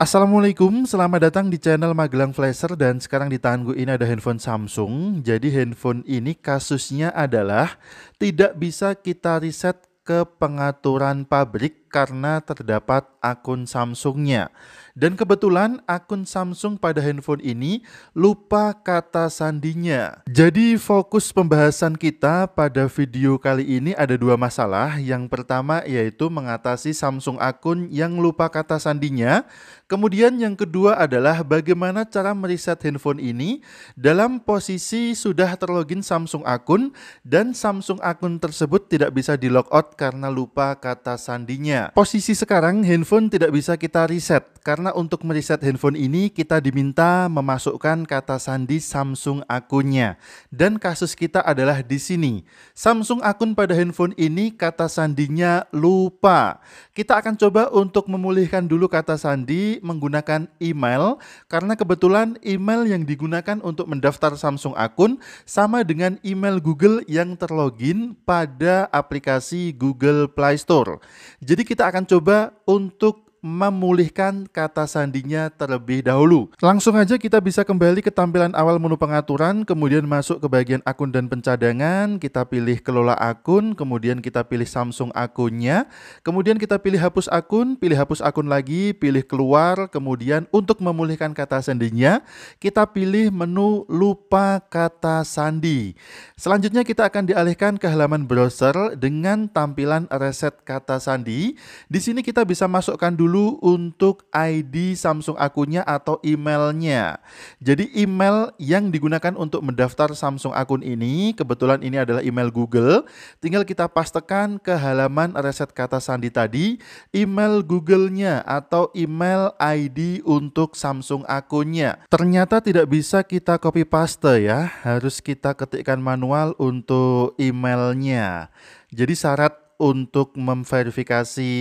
Assalamualaikum, selamat datang di channel Magelang Flasher dan sekarang di tangan gue ini ada handphone Samsung. Jadi handphone ini kasusnya adalah tidak bisa kita reset ke pengaturan pabrik karena terdapat akun Samsungnya. Dan kebetulan akun Samsung pada handphone ini lupa kata sandinya. Jadi fokus pembahasan kita pada video kali ini ada dua masalah. Yang pertama yaitu mengatasi Samsung akun yang lupa kata sandinya. Kemudian yang kedua adalah bagaimana cara mereset handphone ini dalam posisi sudah terlogin Samsung akun dan Samsung akun tersebut tidak bisa di logout karena lupa kata sandinya posisi sekarang handphone tidak bisa kita reset karena untuk mereset handphone ini kita diminta memasukkan kata sandi Samsung akunnya dan kasus kita adalah di sini. Samsung akun pada handphone ini kata sandinya lupa. Kita akan coba untuk memulihkan dulu kata sandi menggunakan email karena kebetulan email yang digunakan untuk mendaftar Samsung akun sama dengan email Google yang terlogin pada aplikasi Google Play Store. Jadi kita akan coba untuk memulihkan kata sandinya terlebih dahulu. Langsung aja kita bisa kembali ke tampilan awal menu pengaturan, kemudian masuk ke bagian akun dan pencadangan, kita pilih kelola akun, kemudian kita pilih Samsung akunnya, kemudian kita pilih hapus akun, pilih hapus akun lagi, pilih keluar, kemudian untuk memulihkan kata sandinya, kita pilih menu lupa kata sandi. Selanjutnya kita akan dialihkan ke halaman browser dengan tampilan reset kata sandi. Di sini kita bisa masukkan dulu dulu untuk ID Samsung akunnya atau emailnya. Jadi email yang digunakan untuk mendaftar Samsung akun ini, kebetulan ini adalah email Google, tinggal kita pastekan ke halaman reset kata sandi tadi, email Google-nya atau email ID untuk Samsung akunnya. Ternyata tidak bisa kita copy paste ya, harus kita ketikkan manual untuk emailnya. Jadi syarat untuk memverifikasi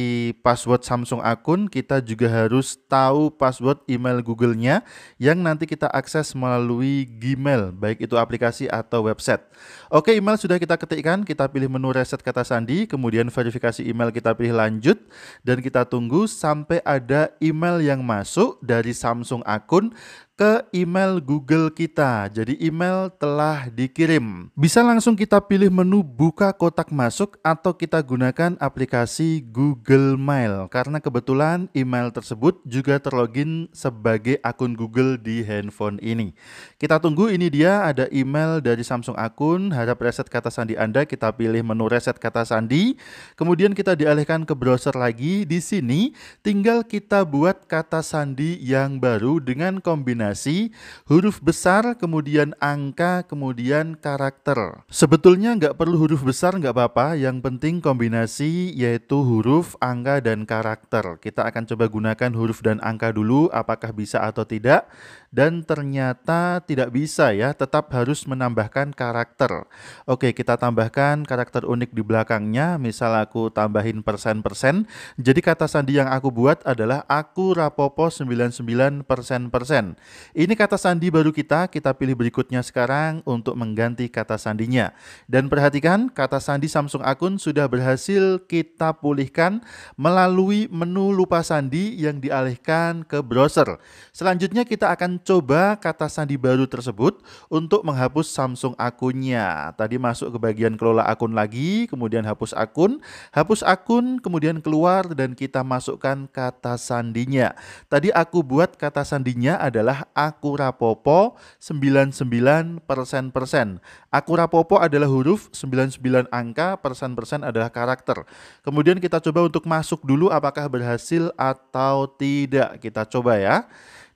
password Samsung akun, kita juga harus tahu password email Google-nya yang nanti kita akses melalui Gmail, baik itu aplikasi atau website. Oke, email sudah kita ketikkan, kita pilih menu reset kata sandi, kemudian verifikasi email kita pilih lanjut, dan kita tunggu sampai ada email yang masuk dari Samsung akun ke email Google kita. Jadi email telah dikirim. Bisa langsung kita pilih menu buka kotak masuk atau kita gunakan aplikasi Google Mail karena kebetulan email tersebut juga terlogin sebagai akun Google di handphone ini. Kita tunggu ini dia ada email dari Samsung akun, harap reset kata sandi Anda, kita pilih menu reset kata sandi. Kemudian kita dialihkan ke browser lagi. Di sini tinggal kita buat kata sandi yang baru dengan kombinasi kombinasi huruf besar, kemudian angka, kemudian karakter. Sebetulnya nggak perlu huruf besar, nggak apa-apa. Yang penting kombinasi yaitu huruf, angka, dan karakter. Kita akan coba gunakan huruf dan angka dulu, apakah bisa atau tidak dan ternyata tidak bisa ya, tetap harus menambahkan karakter. Oke, kita tambahkan karakter unik di belakangnya, misal aku tambahin persen-persen. Jadi kata sandi yang aku buat adalah aku Rapopo 99 persen-persen. Ini kata sandi baru kita, kita pilih berikutnya sekarang untuk mengganti kata sandinya. Dan perhatikan, kata sandi Samsung Akun sudah berhasil kita pulihkan melalui menu lupa sandi yang dialihkan ke browser. Selanjutnya kita akan mencoba coba kata sandi baru tersebut untuk menghapus Samsung akunnya. Tadi masuk ke bagian kelola akun lagi, kemudian hapus akun, hapus akun, kemudian keluar dan kita masukkan kata sandinya. Tadi aku buat kata sandinya adalah aku rapopo 99 persen persen. rapopo adalah huruf 99 angka, persen persen adalah karakter. Kemudian kita coba untuk masuk dulu apakah berhasil atau tidak. Kita coba ya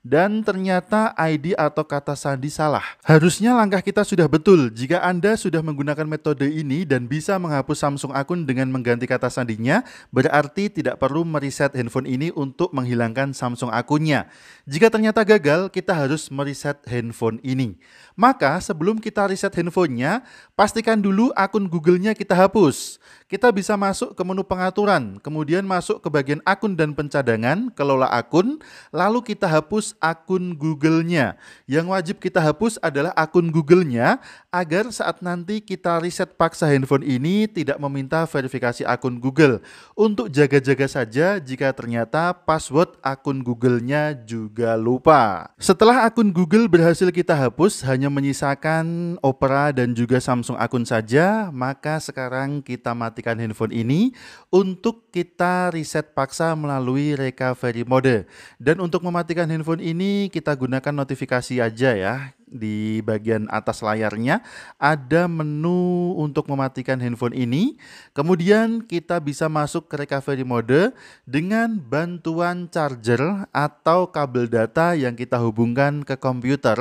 dan ternyata ID atau kata sandi salah. Harusnya langkah kita sudah betul jika Anda sudah menggunakan metode ini dan bisa menghapus Samsung akun dengan mengganti kata sandinya, berarti tidak perlu mereset handphone ini untuk menghilangkan Samsung akunnya. Jika ternyata gagal, kita harus mereset handphone ini. Maka sebelum kita reset handphonenya, pastikan dulu akun Google-nya kita hapus. Kita bisa masuk ke menu pengaturan, kemudian masuk ke bagian akun dan pencadangan, kelola akun, lalu kita hapus akun Google-nya. Yang wajib kita hapus adalah akun Google-nya agar saat nanti kita riset paksa handphone ini tidak meminta verifikasi akun Google. Untuk jaga-jaga saja jika ternyata password akun Google-nya juga lupa. Setelah akun Google berhasil kita hapus, hanya menyisakan Opera dan juga Samsung akun saja, maka sekarang kita matikan handphone ini untuk kita riset paksa melalui recovery mode. Dan untuk mematikan handphone ini kita gunakan notifikasi aja ya di bagian atas layarnya ada menu untuk mematikan handphone ini. Kemudian kita bisa masuk ke recovery mode dengan bantuan charger atau kabel data yang kita hubungkan ke komputer.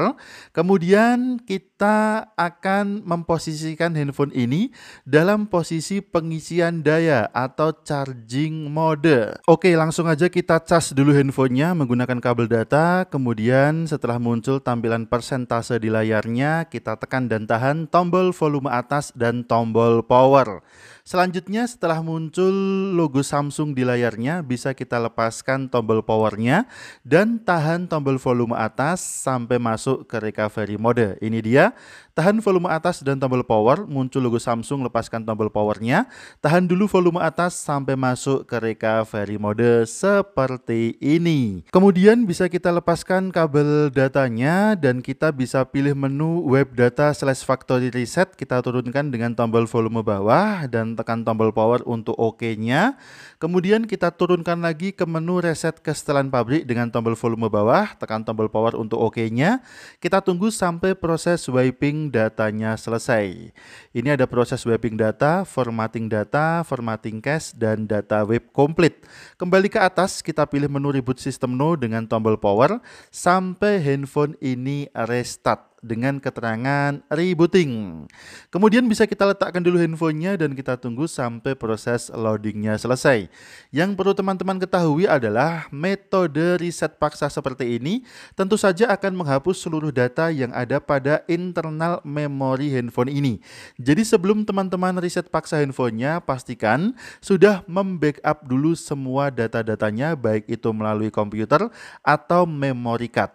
Kemudian kita akan memposisikan handphone ini dalam posisi pengisian daya atau charging mode. Oke, langsung aja kita cas dulu handphonenya menggunakan kabel data. Kemudian setelah muncul tampilan persentase voltase di layarnya, kita tekan dan tahan tombol volume atas dan tombol power. Selanjutnya setelah muncul logo Samsung di layarnya, bisa kita lepaskan tombol powernya dan tahan tombol volume atas sampai masuk ke recovery mode. Ini dia, tahan volume atas dan tombol power, muncul logo Samsung, lepaskan tombol powernya, tahan dulu volume atas sampai masuk ke recovery mode seperti ini. Kemudian bisa kita lepaskan kabel datanya dan kita bisa pilih menu web data slash factory reset, kita turunkan dengan tombol volume bawah dan tekan tombol power untuk OK-nya. Kemudian kita turunkan lagi ke menu reset ke setelan pabrik dengan tombol volume bawah, tekan tombol power untuk OK-nya. kita tunggu sampai proses wiping datanya selesai. Ini ada proses wiping data, formatting data, formatting cache, dan data web complete. Kembali ke atas, kita pilih menu reboot system no dengan tombol power sampai handphone ini restart dengan keterangan rebooting. Kemudian bisa kita letakkan dulu handphonenya dan kita tunggu sampai proses loadingnya selesai. Yang perlu teman-teman ketahui adalah metode reset paksa seperti ini tentu saja akan menghapus seluruh data yang ada pada internal memori handphone ini. Jadi sebelum teman-teman reset paksa handphonenya, pastikan sudah membackup dulu semua data-datanya baik itu melalui komputer atau memory card.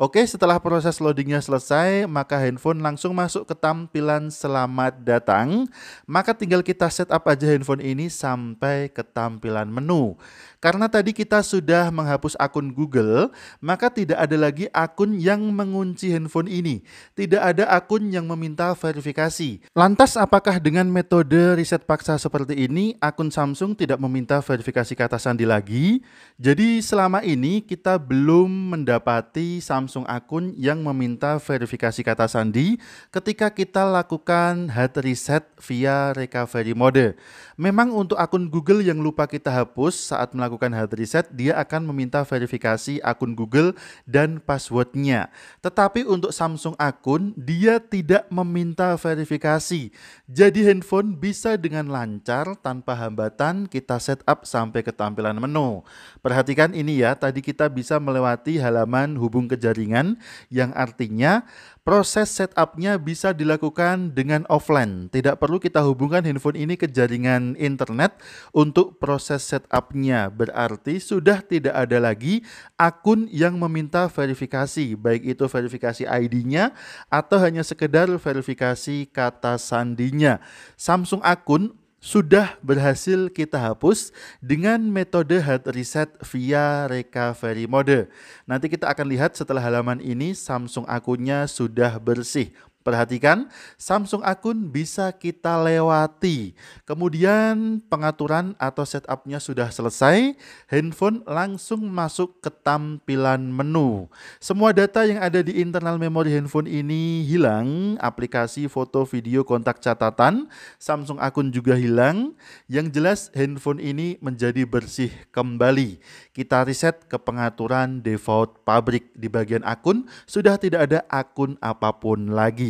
Oke, setelah proses loadingnya selesai, maka handphone langsung masuk ke tampilan selamat datang. Maka tinggal kita setup aja handphone ini sampai ke tampilan menu. Karena tadi kita sudah menghapus akun Google, maka tidak ada lagi akun yang mengunci handphone ini. Tidak ada akun yang meminta verifikasi. Lantas apakah dengan metode riset paksa seperti ini akun Samsung tidak meminta verifikasi kata sandi lagi? Jadi selama ini kita belum mendapati Samsung akun yang meminta verifikasi kata sandi ketika kita lakukan hard reset via recovery mode. Memang untuk akun Google yang lupa kita hapus saat melakukan melakukan hard reset, dia akan meminta verifikasi akun Google dan passwordnya. Tetapi untuk Samsung akun, dia tidak meminta verifikasi. Jadi handphone bisa dengan lancar tanpa hambatan kita setup sampai ke tampilan menu. Perhatikan ini ya, tadi kita bisa melewati halaman hubung ke jaringan yang artinya Proses setupnya bisa dilakukan dengan offline. Tidak perlu kita hubungkan handphone ini ke jaringan internet untuk proses setupnya. Berarti sudah tidak ada lagi akun yang meminta verifikasi, baik itu verifikasi ID-nya atau hanya sekedar verifikasi kata sandinya. Samsung akun sudah berhasil kita hapus dengan metode hard reset via recovery mode. Nanti kita akan lihat setelah halaman ini Samsung akunnya sudah bersih. Perhatikan, Samsung akun bisa kita lewati. Kemudian pengaturan atau setupnya sudah selesai, handphone langsung masuk ke tampilan menu. Semua data yang ada di internal memori handphone ini hilang, aplikasi foto, video, kontak catatan, Samsung akun juga hilang. Yang jelas handphone ini menjadi bersih kembali. Kita reset ke pengaturan default pabrik di bagian akun, sudah tidak ada akun apapun lagi.